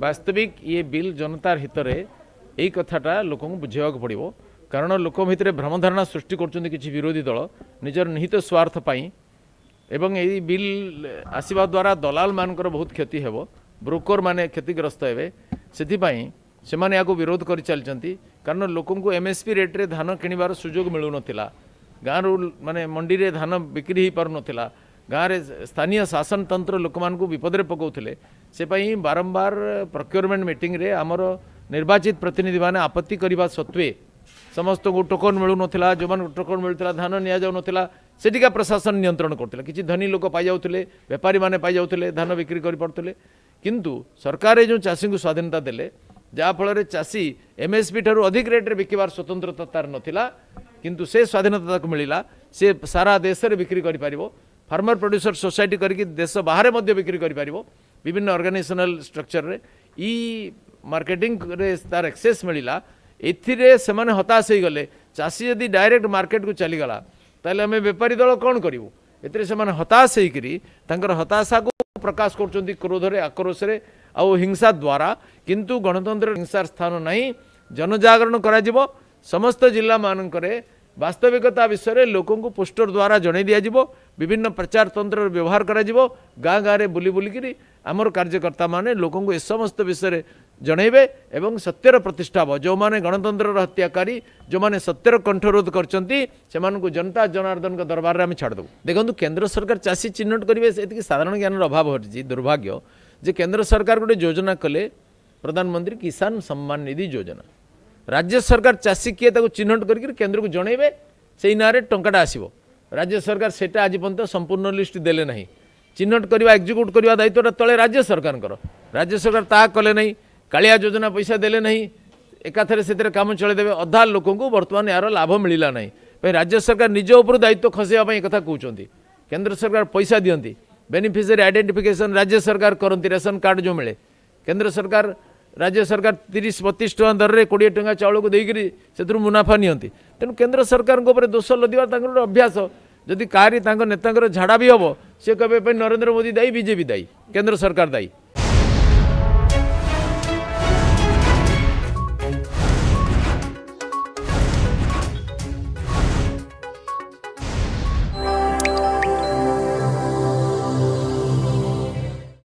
ବାସ୍ତବିକ ଇଏ ବିଲ୍ ଜନତାର ହିତରେ ଏଇ କଥାଟା ଲୋକଙ୍କୁ ବୁଝାଇବାକୁ ପଡ଼ିବ କାରଣ ଲୋକ ଭିତରେ ଭ୍ରମଧାରଣା ସୃଷ୍ଟି କରୁଛନ୍ତି କିଛି ବିରୋଧୀ ଦଳ ନିଜର ନିହିତ ସ୍ୱାର୍ଥ ପାଇଁ ଏବଂ ଏଇ ବିଲ୍ ଆସିବା ଦ୍ୱାରା ଦଲାଲମାନଙ୍କର ବହୁତ କ୍ଷତି ହେବ ବ୍ରୋକର୍ମାନେ କ୍ଷତିଗ୍ରସ୍ତ ହେବେ ସେଥିପାଇଁ ସେମାନେ ଏହାକୁ ବିରୋଧ କରି ଚାଲିଛନ୍ତି କାରଣ ଲୋକଙ୍କୁ ଏମ୍ ଏସ୍ ପି ରେଟ୍ରେ ଧାନ କିଣିବାର ସୁଯୋଗ ମିଳୁନଥିଲା ଗାଁରୁ ମାନେ ମଣ୍ଡିରେ ଧାନ ବିକ୍ରି ହୋଇପାରୁନଥିଲା ଗାଁରେ ସ୍ଥାନୀୟ ଶାସନ ତନ୍ତ୍ର ଲୋକମାନଙ୍କୁ ବିପଦରେ ପକାଉଥିଲେ ସେ ପାଇଁ ବାରମ୍ବାର ପ୍ରକ୍ୟୁରମେଣ୍ଟ ମିଟିଂରେ ଆମର ନିର୍ବାଚିତ ପ୍ରତିନିଧିମାନେ ଆପତ୍ତି କରିବା ସତ୍ତ୍ୱେ ସମସ୍ତଙ୍କୁ ଟୋକନ ମିଳୁନଥିଲା ଯେଉଁମାନଙ୍କୁ ଟୋକନ ମିଳୁଥିଲା ଧାନ ନିଆଯାଉନଥିଲା ସେଠିକା ପ୍ରଶାସନ ନିୟନ୍ତ୍ରଣ କରୁଥିଲା କିଛି ଧନୀ ଲୋକ ପାଇଯାଉଥିଲେ ବେପାରୀମାନେ ପାଇଯାଉଥିଲେ ଧାନ ବିକ୍ରି କରିପାରୁଥିଲେ କିନ୍ତୁ ସରକାର ଯେଉଁ ଚାଷୀଙ୍କୁ ସ୍ୱାଧୀନତା ଦେଲେ ଯାହାଫଳରେ ଚାଷୀ ଏମ୍ଏସ୍ପି ଠାରୁ ଅଧିକ ରେଟ୍ରେ ବିକିବାର ସ୍ୱତନ୍ତ୍ରତା ତା'ର ନଥିଲା କିନ୍ତୁ ସେ ସ୍ୱାଧୀନତା ତାକୁ ମିଳିଲା ସେ ସାରା ଦେଶରେ ବିକ୍ରି କରିପାରିବ ফার্মার প্রড্ୟୁସର ସୋସାଇଟି କରିକି ଦେଶ ବାହାରେ ମଧ୍ୟ ବିକ୍ରି କରିପାରିବ ବିଭିନ୍ନ ଅର୍ଗାନାଇଜେସନାଲ ଷ୍ଟ୍ରକ୍ଚରରେ ଇ ମାର୍କେଟିଂରେ ତାର ଏକ୍ସେସ୍ ମିଳିଲା ଏଥିରେ ସେମାନେ ହତାଶ ହୋଇଗଲେ ଚାଷୀ ଯଦି ଡାଇରେକ୍ଟ ମାର୍କେଟକୁ ଚାଲିଗଲା ତାହେଲେ ଆମେ ବେପାରୀ ଦଳ କ'ଣ କରିବୁ ଏଥିରେ ସେମାନେ ହତାଶ ହୋଇକରି ତାଙ୍କର ହତାଶାକୁ ପ୍ରକାଶ କରୁଛନ୍ତି କ୍ରୋଧରେ ଆକ୍ରୋଶରେ ଆଉ ହିଂସା ଦ୍ୱାରା କିନ୍ତୁ ଗଣତନ୍ତ୍ର ହିଂସାର ସ୍ଥାନ ନାହିଁ ଜନଜାଗରଣ କରାଯିବ ସମସ୍ତ ଜିଲ୍ଲାମାନଙ୍କରେ ବାସ୍ତବିକତା ବିଷୟରେ ଲୋକଙ୍କୁ ପୋଷ୍ଟର ଦ୍ୱାରା ଜଣାଇ ଦିଆଯିବ ବିଭିନ୍ନ ପ୍ରଚାର ତନ୍ତ୍ରର ବ୍ୟବହାର କରାଯିବ ଗାଁ ଗାଁରେ ବୁଲି ବୁଲିକିରି ଆମର କାର୍ଯ୍ୟକର୍ତ୍ତାମାନେ ଲୋକଙ୍କୁ ଏ ସମସ୍ତ ବିଷୟରେ ଜଣାଇବେ ଏବଂ ସତ୍ୟର ପ୍ରତିଷ୍ଠା ହେବ ଯେଉଁମାନେ ଗଣତନ୍ତ୍ରର ହତ୍ୟାକାରୀ ଯେଉଁମାନେ ସତ୍ୟର କଣ୍ଠରୋଧ କରିଛନ୍ତି ସେମାନଙ୍କୁ ଜନତା ଜନାର୍ଦ୍ଦନଙ୍କ ଦରବାରରେ ଆମେ ଛାଡ଼ିଦେବୁ ଦେଖନ୍ତୁ କେନ୍ଦ୍ର ସରକାର ଚାଷୀ ଚିହ୍ନଟ କରିବେ ଏତିକି ସାଧାରଣ ଜ୍ଞାନର ଅଭାବ ଘଟିଛି ଦୁର୍ଭାଗ୍ୟ ଯେ କେନ୍ଦ୍ର ସରକାର ଗୋଟେ ଯୋଜନା କଲେ ପ୍ରଧାନମନ୍ତ୍ରୀ କିଷାନ ସମ୍ମାନ ନିଧି ଯୋଜନା ରାଜ୍ୟ ସରକାର ଚାଷୀ କିଏ ତାକୁ ଚିହ୍ନଟ କରିକି କେନ୍ଦ୍ରକୁ ଜଣାଇବେ ସେଇ ନାଁରେ ଟଙ୍କାଟା ଆସିବ ରାଜ୍ୟ ସରକାର ସେଇଟା ଆଜି ପର୍ଯ୍ୟନ୍ତ ସମ୍ପୂର୍ଣ୍ଣ ଲିଷ୍ଟ ଦେଲେ ନାହିଁ ଚିହ୍ନଟ କରିବା ଏକ୍ଜିକ୍ୟୁଟ୍ କରିବା ଦାୟିତ୍ୱଟା ତଳେ ରାଜ୍ୟ ସରକାରଙ୍କର ରାଜ୍ୟ ସରକାର ତାହା କଲେ ନାହିଁ କାଳିଆ ଯୋଜନା ପଇସା ଦେଲେ ନାହିଁ ଏକାଥରେ ସେଥିରେ କାମ ଚଳାଇଦେବେ ଅଧା ଲୋକଙ୍କୁ ବର୍ତ୍ତମାନ ଏହାର ଲାଭ ମିଳିଲା ନାହିଁ ପାଇଁ ରାଜ୍ୟ ସରକାର ନିଜ ଉପରୁ ଦାୟିତ୍ୱ ଖସାଇବା ପାଇଁ କଥା କହୁଛନ୍ତି କେନ୍ଦ୍ର ସରକାର ପଇସା ଦିଅନ୍ତି ବେନିଫିସିଆରୀ ଆଇଡେଣ୍ଟିଫିକେସନ୍ ରାଜ୍ୟ ସରକାର କରନ୍ତି ରେସନ୍ କାର୍ଡ଼ ଯେଉଁ ମିଳେ କେନ୍ଦ୍ର ସରକାର राज्य सरकार तीस बतिस टाँग दर में कोड़े टाँग चाउल को देकर से मुनाफा नि तेणु केन्द्र सरकार दोष लदवा अभ्यास जदि कारी नेता झाड़ा भी हे सी कह नरेन्द्र मोदी दायी बीजेपी दायी केन्द्र सरकार दायी